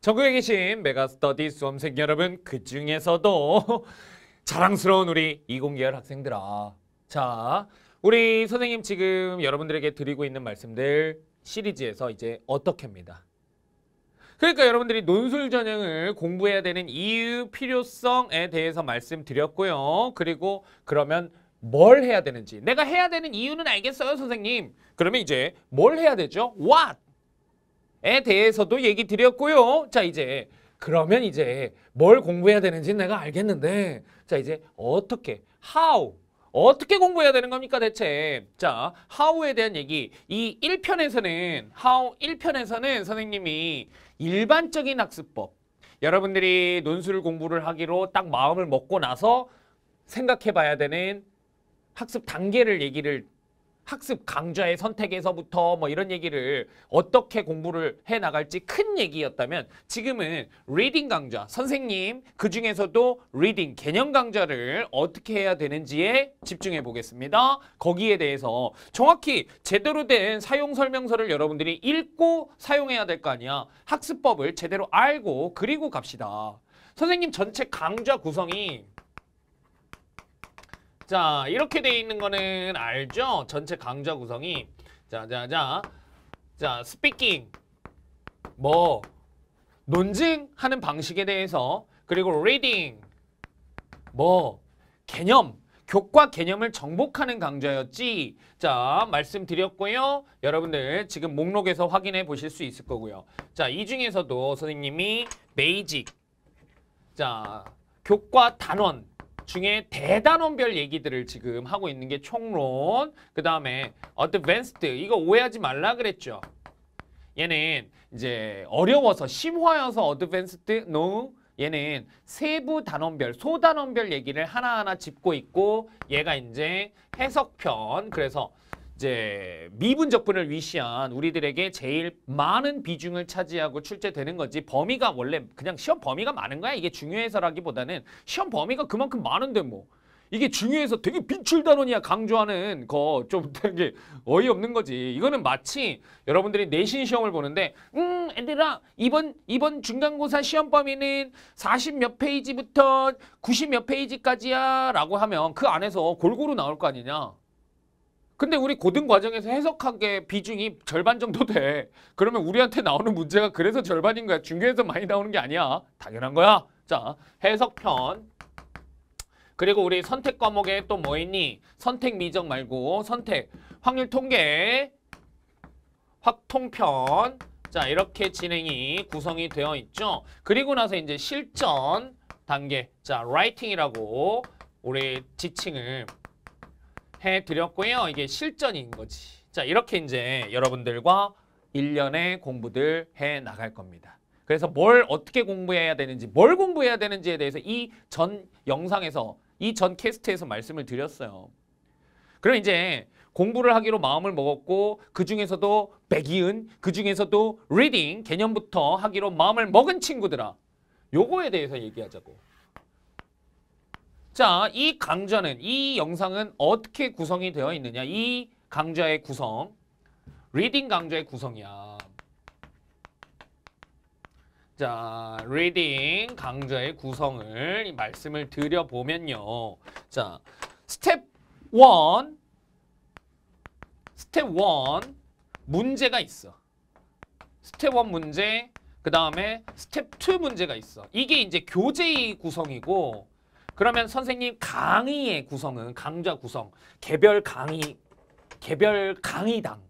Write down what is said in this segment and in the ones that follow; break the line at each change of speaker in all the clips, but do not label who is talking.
전국에 계신 메가스터디 수험생 여러분 그 중에서도 자랑스러운 우리 이공계열 학생들아 자 우리 선생님 지금 여러분들에게 드리고 있는 말씀들 시리즈에서 이제 어떻게합니다 그러니까 여러분들이 논술 전형을 공부해야 되는 이유, 필요성에 대해서 말씀드렸고요. 그리고 그러면 뭘 해야 되는지 내가 해야 되는 이유는 알겠어요, 선생님. 그러면 이제 뭘 해야 되죠? What? 에 대해서도 얘기 드렸고요. 자 이제 그러면 이제 뭘 공부해야 되는지 내가 알겠는데 자 이제 어떻게 how 어떻게 공부해야 되는 겁니까 대체? 자, how에 대한 얘기. 이 1편에서는 how 1편에서는 선생님이 일반적인 학습법. 여러분들이 논술 공부를 하기로 딱 마음을 먹고 나서 생각해 봐야 되는 학습 단계를 얘기를 학습 강좌의 선택에서부터 뭐 이런 얘기를 어떻게 공부를 해 나갈지 큰 얘기였다면 지금은 리딩 강좌 선생님 그 중에서도 리딩 개념 강좌를 어떻게 해야 되는지에 집중해 보겠습니다. 거기에 대해서 정확히 제대로 된 사용 설명서를 여러분들이 읽고 사용해야 될 거 아니야. 학습법을 제대로 알고 그리고 갑시다. 선생님 전체 강좌 구성이 자 이렇게 돼 있는 거는 알죠? 전체 강좌 구성이 자자자 자 스피킹 뭐 논증하는 방식에 대해서 그리고 리딩 뭐 개념 교과 개념을 정복하는 강좌였지 자 말씀드렸고요 여러분들 지금 목록에서 확인해 보실 수 있을 거고요 자이 중에서도 선생님이 베이직 자 교과 단원 중에 대단원별 얘기들을 지금 하고 있는 게 총론 그 다음에 advanced 이거 오해하지 말라 그랬죠 얘는 이제 어려워서 심화여서 advanced no 얘는 세부 단원별, 소단원별 얘기를 하나하나 짚고 있고 얘가 이제 해석편, 그래서 이제 미분 적분을 위시한 우리들에게 제일 많은 비중을 차지하고 출제되는 거지 범위가 원래 그냥 시험 범위가 많은 거야 이게 중요해서라기보다는 시험 범위가 그만큼 많은데 뭐 이게 중요해서 되게 빈출단원이야 강조하는 거 좀 되게 어이없는 거지 이거는 마치 여러분들이 내신 시험을 보는데 음 애들아 이번 이번 중간고사 시험 범위는 40몇 페이지부터 90몇 페이지까지야 라고 하면 그 안에서 골고루 나올 거 아니냐 근데 우리 고등 과정에서 해석하게 비중이 절반 정도 돼. 그러면 우리한테 나오는 문제가 그래서 절반인 거야. 중교에서 많이 나오는 게 아니야. 당연한 거야. 자, 해석편. 그리고 우리 선택 과목에 또 뭐 있니? 선택 미적 말고 선택 확률 통계 확통편 자 이렇게 진행이 구성이 되어 있죠. 그리고 나서 이제 실전 단계 자 라이팅이라고 우리 지칭을 해드렸고요. 이게 실전인 거지. 자 이렇게 이제 여러분들과 1년의 공부들 해 나갈 겁니다. 그래서 뭘 어떻게 공부해야 되는지 뭘 공부해야 되는지에 대해서 이 전 영상에서 이 전 캐스트에서 말씀을 드렸어요. 그럼 이제 공부를 하기로 마음을 먹었고 그중에서도 백이은 그중에서도 리딩 개념부터 하기로 마음을 먹은 친구들아 요거에 대해서 얘기하자고. 자, 이 강좌는, 이 영상은 어떻게 구성이 되어 있느냐. 이 강좌의 구성, 리딩 강좌의 구성이야. 자, 리딩 강좌의 구성을 말씀을 드려보면요. 자, 스텝 1, 스텝 1 문제가 있어. 스텝 1 문제, 그 다음에 스텝 2 문제가 있어. 이게 이제 교재의 구성이고 그러면 선생님 강의의 구성은 강좌 구성, 개별 강의, 개별 강의당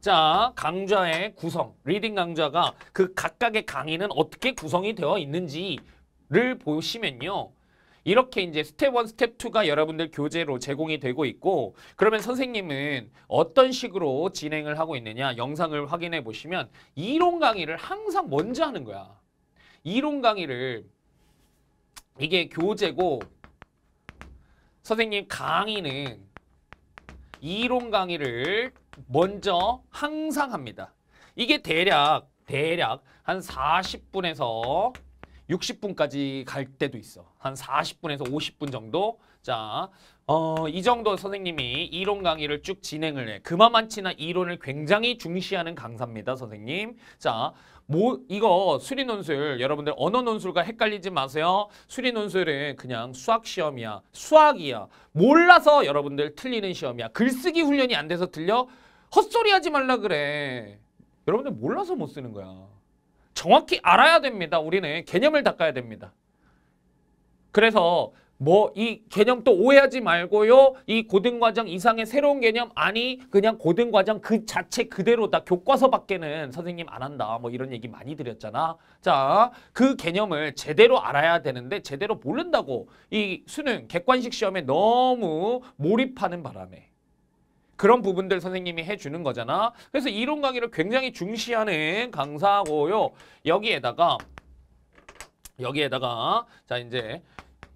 자, 강좌의 구성, 리딩 강좌가 그 각각의 강의는 어떻게 구성이 되어 있는지를 보시면요. 이렇게 이제 스텝 1, 스텝 2가 여러분들 교재로 제공이 되고 있고 그러면 선생님은 어떤 식으로 진행을 하고 있느냐 영상을 확인해 보시면 이론 강의를 항상 먼저 하는 거야. 이론 강의를 이게 교재고 선생님 강의는 이론 강의를 먼저 항상 합니다. 이게 대략 대략 한 40분에서 60분까지 갈 때도 있어. 한 40분에서 50분 정도. 자, 어, 이 정도 선생님이 이론 강의를 쭉 진행을 해. 그만만치나 이론을 굉장히 중시하는 강사입니다, 선생님. 자, 뭐, 이거 수리논술, 여러분들 언어논술과 헷갈리지 마세요. 수리논술은 그냥 수학시험이야. 수학이야. 몰라서 여러분들 틀리는 시험이야. 글쓰기 훈련이 안 돼서 틀려? 헛소리 하지 말라 그래. 여러분들 몰라서 못 쓰는 거야. 정확히 알아야 됩니다. 우리는 개념을 닦아야 됩니다. 그래서 뭐 이 개념 또 오해하지 말고요. 이 고등과정 이상의 새로운 개념 아니 그냥 고등과정 그 자체 그대로다. 교과서 밖에는 선생님 안 한다. 뭐 이런 얘기 많이 드렸잖아. 자, 그 개념을 제대로 알아야 되는데 제대로 모른다고 이 수능 객관식 시험에 너무 몰입하는 바람에 그런 부분들 선생님이 해주는 거잖아. 그래서 이론 강의를 굉장히 중시하는 강사고요. 여기에다가 여기에다가 자 이제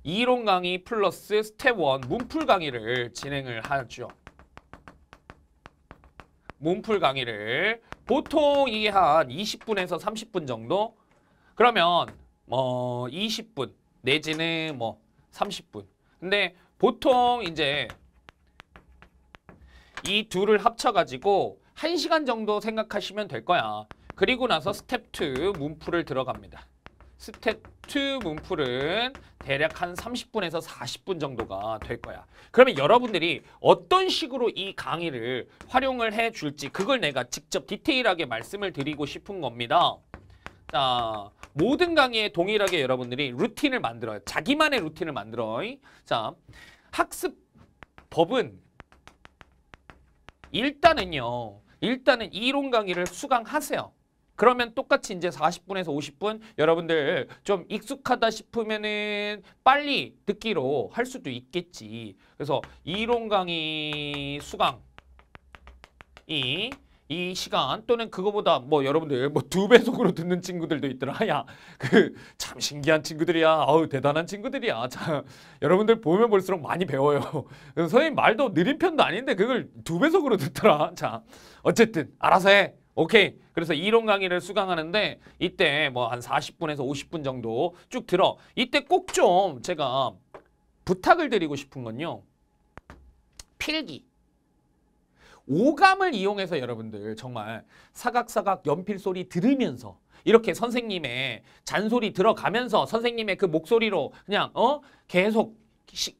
이론 강의 플러스 스텝 1 문풀 강의를 진행을 하죠. 문풀 강의를 보통 이게 한 20분에서 30분 정도 그러면 뭐 20분 내지는 뭐 30분 근데 보통 이제 이 둘을 합쳐가지고 1시간 정도 생각하시면 될 거야. 그리고 나서 스텝 2 문풀을 들어갑니다. 스텝 2 문풀은 대략 한 30분에서 40분 정도가 될 거야. 그러면 여러분들이 어떤 식으로 이 강의를 활용을 해 줄지 그걸 내가 직접 디테일하게 말씀을 드리고 싶은 겁니다. 자, 모든 강의에 동일하게 여러분들이 루틴을 만들어요. 자기만의 루틴을 만들어요. 자, 학습법은 일단은요. 일단은 이론 강의를 수강하세요. 그러면 똑같이 이제 40분에서 50분 여러분들 좀 익숙하다 싶으면은 빨리 듣기로 할 수도 있겠지. 그래서 이론 강의 수강이 이 시간 또는 그거보다 뭐 여러분들 뭐 두 배속으로 듣는 친구들도 있더라. 야, 그 참 신기한 친구들이야. 아우 대단한 친구들이야. 자, 여러분들 보면 볼수록 많이 배워요. 선생님 말도 느린 편도 아닌데 그걸 두 배속으로 듣더라. 자, 어쨌든 알아서 해. 오케이. 그래서 이론 강의를 수강하는데 이때 뭐 한 40분에서 50분 정도 쭉 들어. 이때 꼭 좀 제가 부탁을 드리고 싶은 건요. 필기. 오감을 이용해서 여러분들 정말 사각사각 연필 소리 들으면서 이렇게 선생님의 잔소리 들어가면서 선생님의 그 목소리로 그냥 어 계속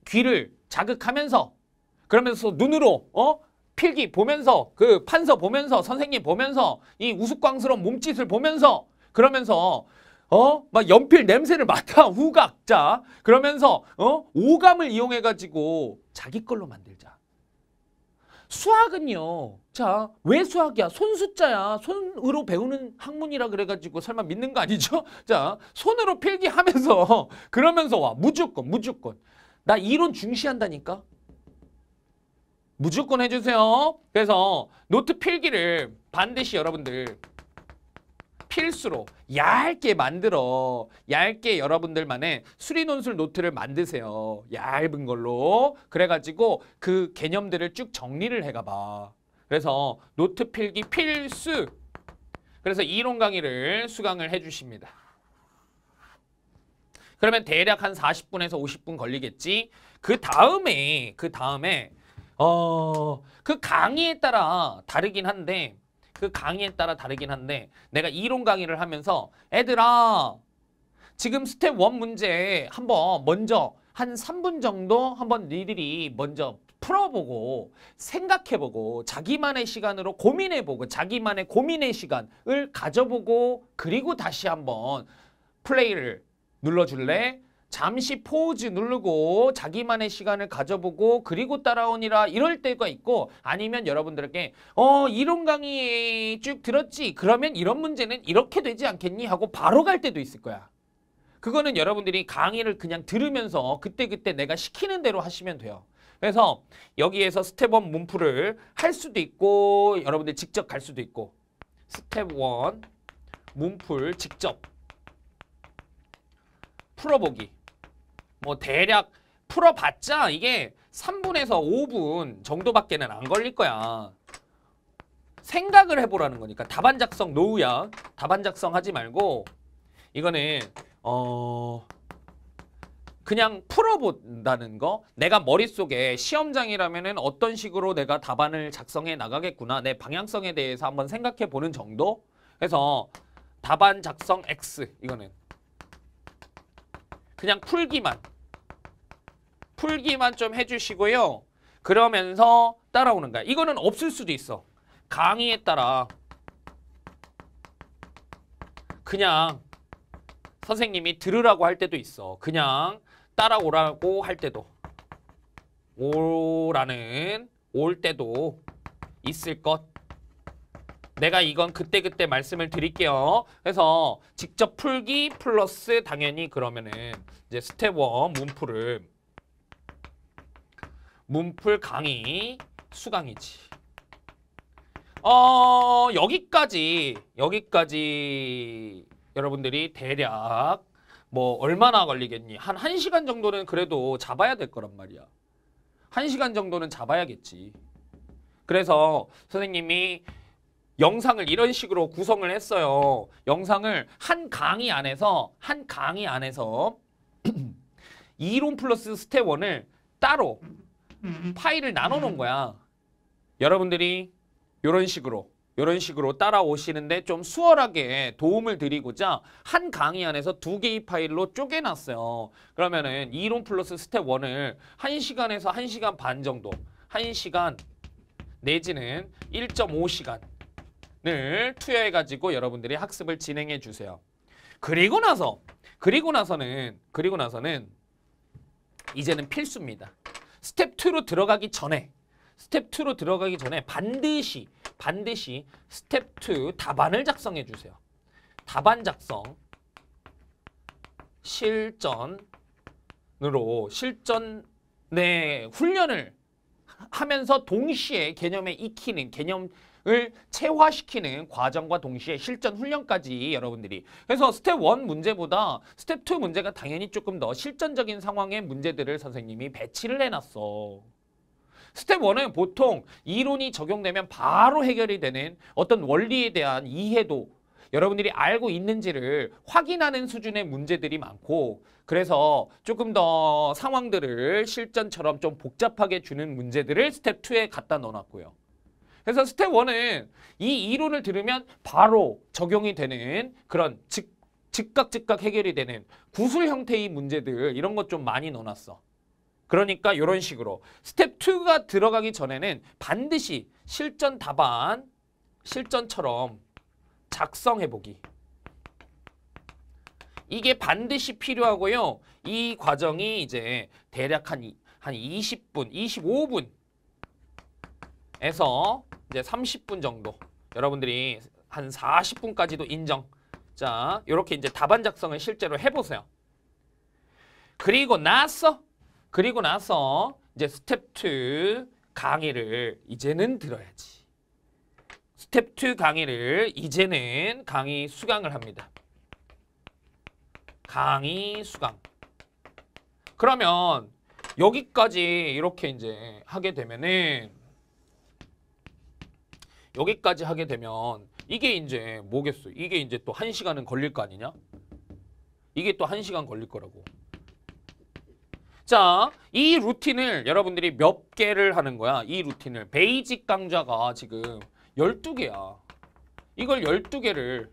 귀를 자극하면서 그러면서 눈으로 어 필기 보면서 그 판서 보면서 선생님 보면서 이 우스꽝스러운 몸짓을 보면서 그러면서 어? 막 연필 냄새를 맡아 후각자 그러면서 어? 오감을 이용해 가지고 자기 걸로 만들자. 수학은요. 자, 왜 수학이야? 손 숫자야. 손으로 배우는 학문이라 그래가지고 설마 믿는 거 아니죠? 자, 손으로 필기하면서 그러면서 와. 무조건, 무조건. 나 이론 중시한다니까. 무조건 해주세요. 그래서 노트 필기를 반드시 여러분들 필수로 얇게 만들어 얇게 여러분들만의 수리논술 노트를 만드세요 얇은 걸로 그래가지고 그 개념들을 쭉 정리를 해가봐 그래서 노트 필기 필수 그래서 이론 강의를 수강을 해주십니다 그러면 대략 한 40분에서 50분 걸리겠지 그 다음에 그 다음에 어그 강의에 따라 다르긴 한데 그 강의에 따라 다르긴 한데 내가 이론 강의를 하면서 애들아 지금 스텝 원 문제 한번 먼저 한 3분 정도 한번 니들이 먼저 풀어보고 생각해보고 자기만의 시간으로 고민해보고 자기만의 고민의 시간을 가져보고 그리고 다시 한번 플레이를 눌러줄래? 잠시 포즈 누르고 자기만의 시간을 가져보고 그리고 따라오니라 이럴 때가 있고 아니면 여러분들에게 어 이론 강의 쭉 들었지 그러면 이런 문제는 이렇게 되지 않겠니 하고 바로 갈 때도 있을 거야 그거는 여러분들이 강의를 그냥 들으면서 그때그때 내가 시키는 대로 하시면 돼요 그래서 여기에서 스텝 1 문풀을 할 수도 있고 여러분들 직접 갈 수도 있고 스텝 1 문풀 직접 풀어보기 뭐 대략 풀어봤자 이게 3분에서 5분 정도밖에는 안 걸릴 거야. 생각을 해보라는 거니까 답안 작성 노우야. 답안 작성하지 말고 이거는 어 그냥 풀어본다는 거 내가 머릿속에 시험장이라면 은 어떤 식으로 내가 답안을 작성해 나가겠구나 내 방향성에 대해서 한번 생각해 보는 정도 그래서 답안 작성 X 이거는 그냥 풀기만 풀기만 좀 해주시고요. 그러면서 따라오는 거야. 이거는 없을 수도 있어. 강의에 따라 그냥 선생님이 들으라고 할 때도 있어. 그냥 따라오라고 할 때도 오라는 올 때도 있을 것 내가 이건 그때그때 말씀을 드릴게요. 그래서 직접 풀기 플러스 당연히 그러면은 이제 스텝 1 문풀을 문풀 강의 수강이지. 어 여기까지 여기까지 여러분들이 대략 뭐 얼마나 걸리겠니? 한 1시간 정도는 그래도 잡아야 될 거란 말이야. 1시간 정도는 잡아야겠지. 그래서 선생님이 영상을 이런 식으로 구성을 했어요. 영상을 한 강의 안에서 한 강의 안에서 이론 플러스 스텝 1을 따로 파일을 나눠 놓은 거야. 여러분들이 이런 식으로 이런 식으로 따라오시는데 좀 수월하게 도움을 드리고자 한 강의 안에서 두 개의 파일로 쪼개놨어요. 그러면은 이론 플러스 스텝 1을 1시간에서 1시간 반 정도 1시간 내지는 1.5시간 을 투여해가지고 여러분들이 학습을 진행해 주세요. 그리고 나서 그리고 나서는 그리고 나서는 이제는 필수입니다. 스텝 2로 들어가기 전에 스텝 2로 들어가기 전에 반드시 반드시 스텝 2 답안을 작성해 주세요. 답안 작성 실전으로 실전의 훈련을 하면서 동시에 개념에 익히는 개념 을 체화시키는 과정과 동시에 실전 훈련까지 여러분들이 그래서 스텝 1 문제보다 스텝 2 문제가 당연히 조금 더 실전적인 상황의 문제들을 선생님이 배치를 해놨어. 스텝 1은 보통 이론이 적용되면 바로 해결이 되는 어떤 원리에 대한 이해도 여러분들이 알고 있는지를 확인하는 수준의 문제들이 많고 그래서 조금 더 상황들을 실전처럼 좀 복잡하게 주는 문제들을 스텝 2에 갖다 넣어놨고요. 그래서 스텝 1은 이 이론을 들으면 바로 적용이 되는 그런 즉, 즉각 즉각 해결이 되는 구술 형태의 문제들 이런 것 좀 많이 넣어놨어. 그러니까 이런 식으로 스텝 2가 들어가기 전에는 반드시 실전 답안 실전처럼 작성해보기. 이게 반드시 필요하고요. 이 과정이 이제 대략 한, 한 20분, 25분에서 이제 30분 정도 여러분들이 한 40분까지도 인정. 자, 이렇게 이제 답안 작성을 실제로 해보세요. 그리고 나서 그리고 나서 이제 스텝 2 강의를 이제는 들어야지. 스텝 2 강의를 이제는 강의 수강을 합니다. 강의 수강. 그러면 여기까지 이렇게 이제 하게 되면은 여기까지 하게 되면 이게 이제 뭐겠어? 이게 이제 또 한 시간은 걸릴 거 아니냐? 이게 또 한 시간 걸릴 거라고. 자, 이 루틴을 여러분들이 몇 개를 하는 거야? 이 루틴을. 베이직 강좌가 지금 12개야. 이걸 12개를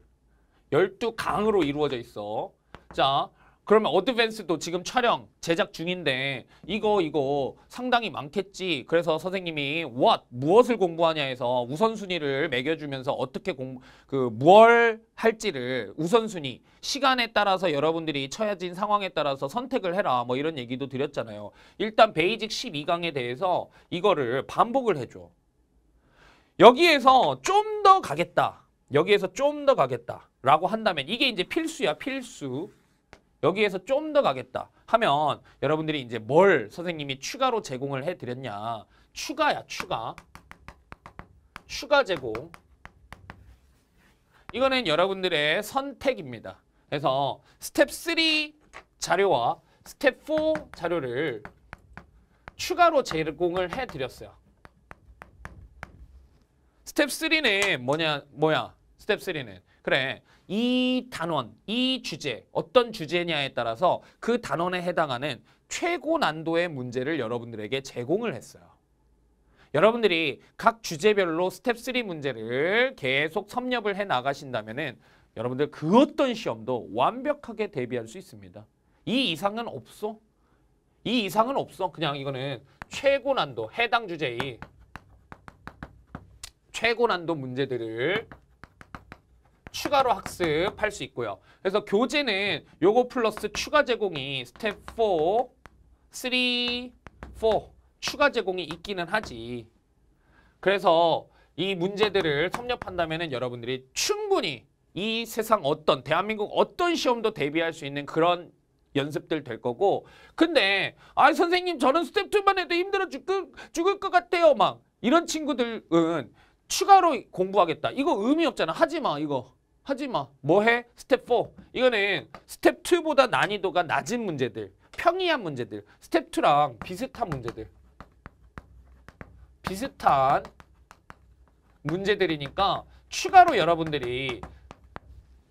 12강으로 이루어져 있어. 자, 그러면 어드밴스도 지금 촬영 제작 중인데 이거 이거 상당히 많겠지. 그래서 선생님이 what 무엇을 공부하냐 해서 우선순위를 매겨주면서 어떻게 공 그 무얼 할지를 우선순위 시간에 따라서 여러분들이 처해진 상황에 따라서 선택을 해라 뭐 이런 얘기도 드렸잖아요. 일단 베이직 12강에 대해서 이거를 반복을 해줘. 여기에서 좀 더 가겠다. 여기에서 좀 더 가겠다. 라고 한다면 이게 이제 필수야 필수. 여기에서 좀 더 가겠다 하면 여러분들이 이제 뭘 선생님이 추가로 제공을 해드렸냐 추가야 추가 추가 제공 이거는 여러분들의 선택입니다 그래서 스텝 3 자료와 스텝 4 자료를 추가로 제공을 해드렸어요 스텝 3는 뭐냐 뭐야 스텝 3는 그래 이 단원, 이 주제, 어떤 주제냐에 따라서 그 단원에 해당하는 최고 난도의 문제를 여러분들에게 제공을 했어요. 여러분들이 각 주제별로 스텝 3 문제를 계속 섭렵을 해 나가신다면 은 여러분들 그 어떤 시험도 완벽하게 대비할 수 있습니다. 이 이상은 없어. 이 이상은 없어. 그냥 이거는 최고 난도, 해당 주제의 최고 난도 문제들을 추가로 학습할 수 있고요. 그래서 교재는 요거 플러스 추가 제공이 스텝 4, 3, 4 추가 제공이 있기는 하지. 그래서 이 문제들을 섭렵한다면 여러분들이 충분히 이 세상 어떤 대한민국 어떤 시험도 대비할 수 있는 그런 연습들 될 거고 근데 아 선생님 저는 스텝 2만 해도 힘들어 죽을, 죽을 것 같아요 막 이런 친구들은 추가로 공부하겠다 이거 의미 없잖아 하지마 이거 하지 마. 뭐 해? 스텝 4. 이거는 스텝 2보다 난이도가 낮은 문제들. 평이한 문제들. 스텝 2랑 비슷한 문제들. 비슷한 문제들이니까 추가로 여러분들이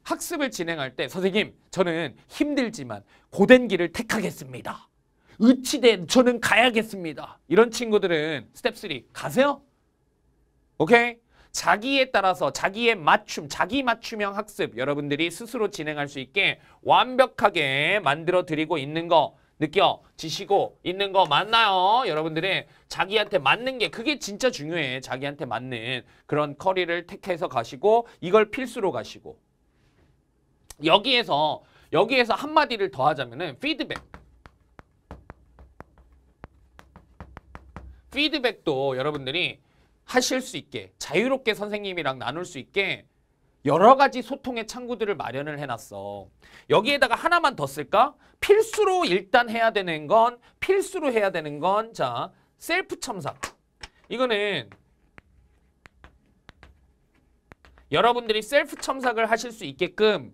학습을 진행할 때 선생님 저는 힘들지만 고된 길을 택하겠습니다. 의치된 저는 가야겠습니다. 이런 친구들은 스텝 3 가세요. 오케이? 자기에 따라서 자기의 맞춤, 자기 맞춤형 학습 여러분들이 스스로 진행할 수 있게 완벽하게 만들어 드리고 있는 거 느껴지시고 있는 거 맞나요? 여러분들의 자기한테 맞는 게 그게 진짜 중요해. 자기한테 맞는 그런 커리를 택해서 가시고 이걸 필수로 가시고 여기에서 여기에서 한마디를 더 하자면은 피드백 피드백도 여러분들이 하실 수 있게 자유롭게 선생님이랑 나눌 수 있게 여러 가지 소통의 창구들을 마련을 해놨어. 여기에다가 하나만 더 쓸까? 필수로 일단 해야 되는 건 필수로 해야 되는 건자 셀프 첨삭. 이거는 여러분들이 셀프 첨삭을 하실 수 있게끔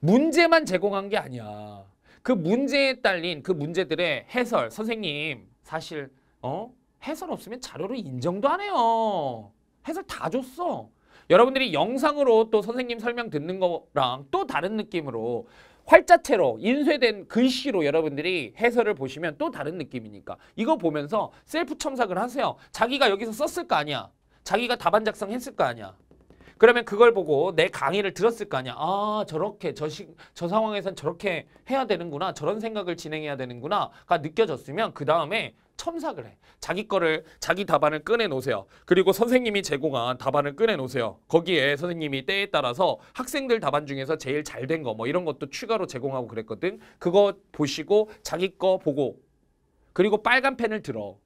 문제만 제공한 게 아니야. 그 문제에 딸린 그 문제들의 해설 선생님 사실 어 해설 없으면 자료로 인정도 안 해요. 해설 다 줬어. 여러분들이 영상으로 또 선생님 설명 듣는 거랑 또 다른 느낌으로 활자체로 인쇄된 글씨로 여러분들이 해설을 보시면 또 다른 느낌이니까 이거 보면서 셀프 첨삭을 하세요. 자기가 여기서 썼을 거 아니야. 자기가 답안 작성했을 거 아니야. 그러면 그걸 보고 내 강의를 들었을 거 아니야. 아 저렇게 저, 시, 저 상황에선 저렇게 해야 되는구나. 저런 생각을 진행해야 되는구나가 느껴졌으면 그 다음에 첨삭을 해. 자기 거를 자기 답안을 꺼내 놓으세요. 그리고 선생님이 제공한 답안을 꺼내 놓으세요. 거기에 선생님이 때에 따라서 학생들 답안 중에서 제일 잘 된 거 뭐 이런 것도 추가로 제공하고 그랬거든. 그거 보시고 자기 거 보고 그리고 빨간 펜을 들어.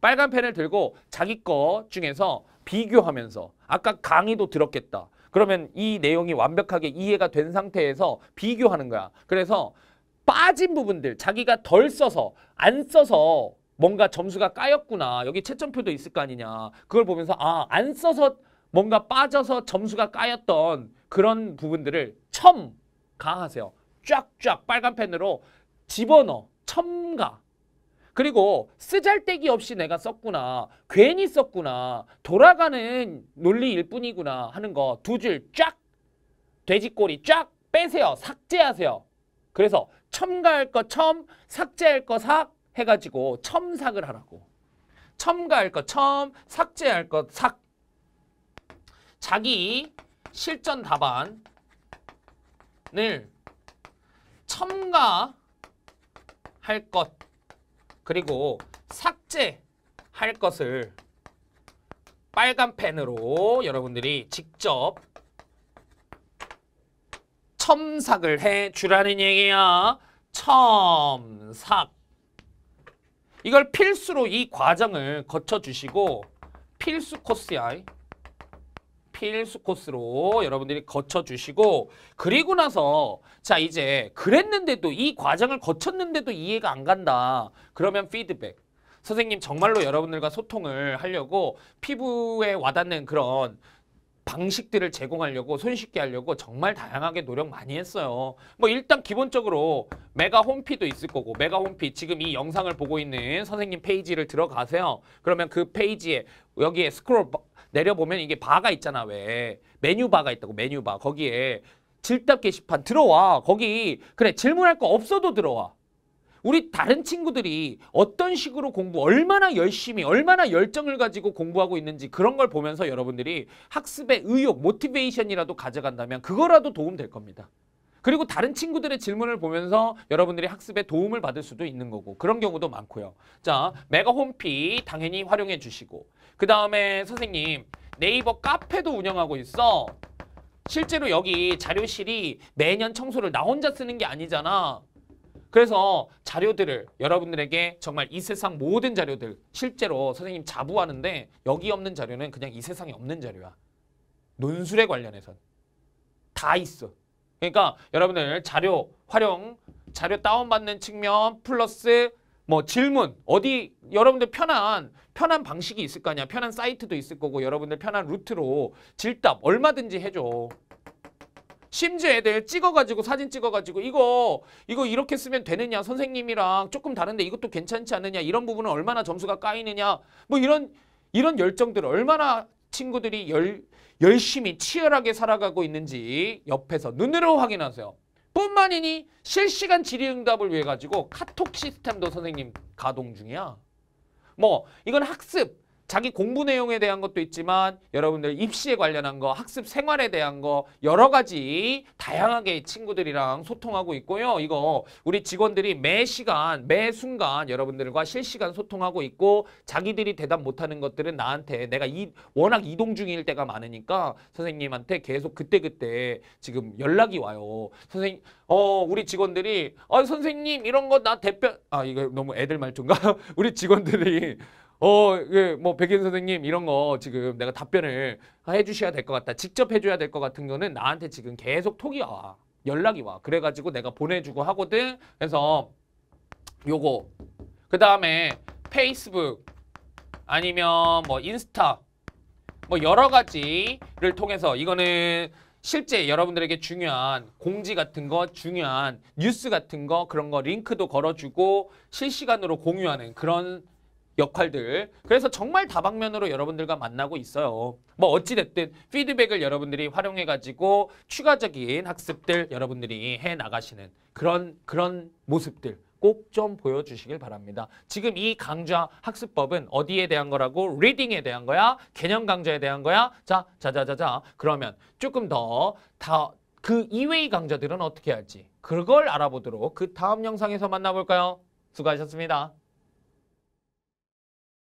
빨간 펜을 들고 자기 거 중에서 비교하면서 아까 강의도 들었겠다. 그러면 이 내용이 완벽하게 이해가 된 상태에서 비교하는 거야. 그래서 빠진 부분들, 자기가 덜 써서 안 써서 뭔가 점수가 까였구나. 여기 채점표도 있을 거 아니냐. 그걸 보면서 아, 안 써서 뭔가 빠져서 점수가 까였던 그런 부분들을 첨 가하세요. 쫙쫙 빨간 펜으로 집어넣어. 첨가. 그리고 쓰잘데기 없이 내가 썼구나. 괜히 썼구나. 돌아가는 논리일 뿐이구나 하는 거 두 줄 쫙 돼지꼬리 쫙 빼세요. 삭제하세요. 그래서 첨가할 거 첨, 삭제할 거 삭, 해가지고 첨삭을 하라고. 첨가할 것 첨, 삭제할 것 삭. 자기 실전 답안을 첨가할 것 그리고 삭제할 것을 빨간 펜으로 여러분들이 직접 첨삭을 해 주라는 얘기야. 첨삭. 이걸 필수로 이 과정을 거쳐주시고 필수 코스야. 필수 코스로 여러분들이 거쳐주시고 그리고 나서 자 이제 그랬는데도 이 과정을 거쳤는데도 이해가 안 간다. 그러면 피드백. 선생님 정말로 여러분들과 소통을 하려고 피부에 와닿는 그런 방식들을 제공하려고 손쉽게 하려고 정말 다양하게 노력 많이 했어요. 뭐 일단 기본적으로 메가 홈피도 있을 거고 메가 홈피 지금 이 영상을 보고 있는 선생님 페이지를 들어가세요. 그러면 그 페이지에 여기에 스크롤 내려보면 이게 바가 있잖아 왜 메뉴 바가 있다고 메뉴 바 거기에 질답 게시판 들어와 거기 그래 질문할 거 없어도 들어와 우리 다른 친구들이 어떤 식으로 공부 얼마나 열심히 얼마나 열정을 가지고 공부하고 있는지 그런 걸 보면서 여러분들이 학습의 의욕, 모티베이션이라도 가져간다면 그거라도 도움 될 겁니다. 그리고 다른 친구들의 질문을 보면서 여러분들이 학습에 도움을 받을 수도 있는 거고 그런 경우도 많고요. 자, 메가 홈피 당연히 활용해 주시고 그 다음에 선생님 네이버 카페도 운영하고 있어. 실제로 여기 자료실이 매년 청소를 나 혼자 쓰는 게 아니잖아. 그래서 자료들을 여러분들에게 정말 이 세상 모든 자료들 실제로 선생님 자부하는데 여기 없는 자료는 그냥 이 세상에 없는 자료야. 논술에 관련해서다 있어. 그러니까 여러분들 자료 활용, 자료 다운받는 측면 플러스 뭐 질문 어디 여러분들 편한 편한 방식이 있을 거 아니야. 편한 사이트도 있을 거고 여러분들 편한 루트로 질답 얼마든지 해줘. 심지어 애들 찍어가지고 사진 찍어가지고 이거 이거 이렇게 쓰면 되느냐 선생님이랑 조금 다른데 이것도 괜찮지 않느냐 이런 부분은 얼마나 점수가 까이느냐 뭐 이런 이런 열정들을 얼마나 친구들이 열, 열심히 치열하게 살아가고 있는지 옆에서 눈으로 확인하세요. 뿐만이니 실시간 질의응답을 위해 가지고 카톡 시스템도 선생님 가동 중이야. 뭐 이건 학습 자기 공부 내용에 대한 것도 있지만 여러분들 입시에 관련한 거, 학습 생활에 대한 거 여러 가지 다양하게 친구들이랑 소통하고 있고요. 이거 우리 직원들이 매 시간, 매 순간 여러분들과 실시간 소통하고 있고 자기들이 대답 못하는 것들은 나한테 내가 이, 워낙 이동 중일 때가 많으니까 선생님한테 계속 그때그때 지금 연락이 와요. 선생님, 어, 우리 직원들이 아, 선생님 이런 거 나 대표 아, 이거 너무 애들 말투인가? 우리 직원들이 어, 예, 뭐 백인 선생님 이런 거 지금 내가 답변을 해주셔야 될 것 같다. 직접 해줘야 될 것 같은 거는 나한테 지금 계속 톡이 와. 연락이 와. 그래가지고 내가 보내주고 하거든. 그래서 요거. 그 다음에 페이스북 아니면 뭐 인스타 뭐 여러 가지를 통해서 이거는 실제 여러분들에게 중요한 공지 같은 거, 중요한 뉴스 같은 거 그런 거 링크도 걸어주고 실시간으로 공유하는 그런 역할들. 그래서 정말 다방면으로 여러분들과 만나고 있어요. 뭐 어찌됐든 피드백을 여러분들이 활용해가지고 추가적인 학습들 여러분들이 해 나가시는 그런 그런 모습들 꼭 좀 보여주시길 바랍니다. 지금 이 강좌 학습법은 어디에 대한 거라고? 리딩에 대한 거야? 개념 강좌에 대한 거야? 자, 자자자자. 그러면 조금 더다그 이외의 강좌들은 어떻게 할지 그걸 알아보도록 그 다음 영상에서 만나볼까요? 수고하셨습니다.